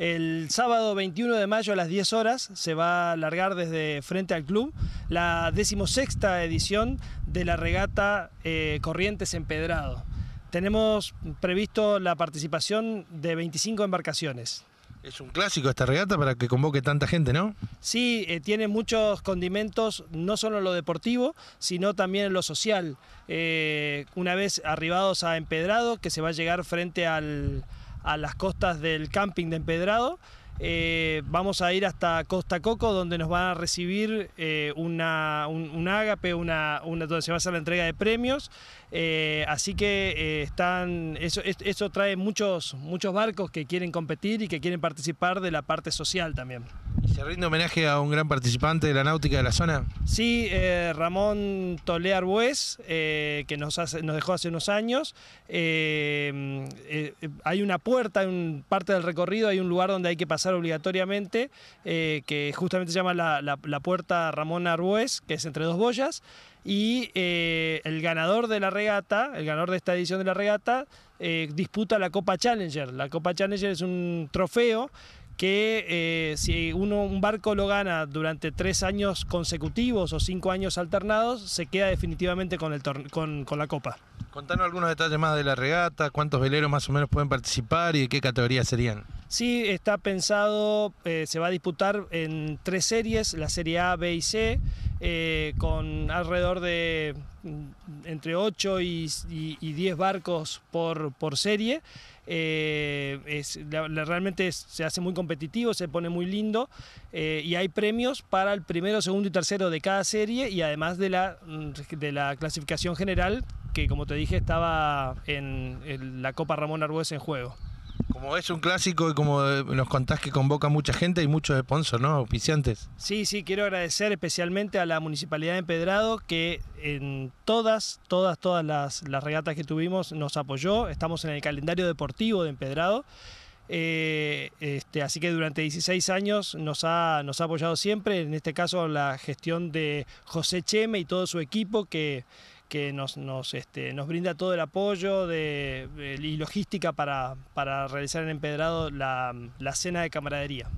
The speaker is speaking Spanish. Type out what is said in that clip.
El sábado 21 de mayo a las 10 horas se va a largar desde frente al club la decimosexta edición de la regata eh, Corrientes Empedrado. Tenemos previsto la participación de 25 embarcaciones. Es un clásico esta regata para que convoque tanta gente, ¿no? Sí, eh, tiene muchos condimentos, no solo en lo deportivo, sino también en lo social. Eh, una vez arribados a Empedrado, que se va a llegar frente al, a las costas del camping de Empedrado. Eh, vamos a ir hasta Costa Coco, donde nos van a recibir eh, una, un, ágape, una, donde se va a hacer la entrega de premios. Eh, así que están, eso, eso trae muchos, muchos barcos que quieren competir y que quieren participar de la parte social también. ¿Se rinde homenaje a un gran participante de la náutica de la zona? Sí, eh, Ramón Tolé Arbues, eh, que nos, dejó hace unos años. Eh, hay una puerta, en parte del recorrido, hay un lugar donde hay que pasar obligatoriamente, que justamente se llama la, puerta Ramón Arbues, que es entre dos boyas. Y el ganador de la regata, el ganador de esta edición de la regata, disputa la Copa Challenger. La Copa Challenger es un trofeo que eh, si uno, un barco lo gana durante tres años consecutivos o cinco años alternados, se queda definitivamente con, el con, con la copa. Contanos algunos detalles más de la regata, cuántos veleros más o menos pueden participar y de qué categorías serían. Sí, está pensado, eh, se va a disputar en tres series, la serie A, B y C, eh, con alrededor de mm, entre 8 y, 10 barcos por, serie. Eh, realmente se hace muy competitivo, se pone muy lindo y hay premios para el primero, segundo y tercero de cada serie y además de la, mm, de la clasificación general que como te dije estaba en, la Copa Ramón Arbues en juego. Como es un clásico y como eh, nos contás que convoca mucha gente y muchos sponsors, ¿no? oficiantes? Sí, sí, quiero agradecer especialmente a la Municipalidad de Empedrado que en todas, todas, todas las, regatas que tuvimos nos apoyó. Estamos en el calendario deportivo de Empedrado. Eh, este, así que durante 16 años nos nos ha apoyado siempre, en este caso la gestión de José Cheme y todo su equipo que, que nos, nos, este, nos brinda todo el apoyo de, y logística para, realizar en empedrado la cena de camaradería.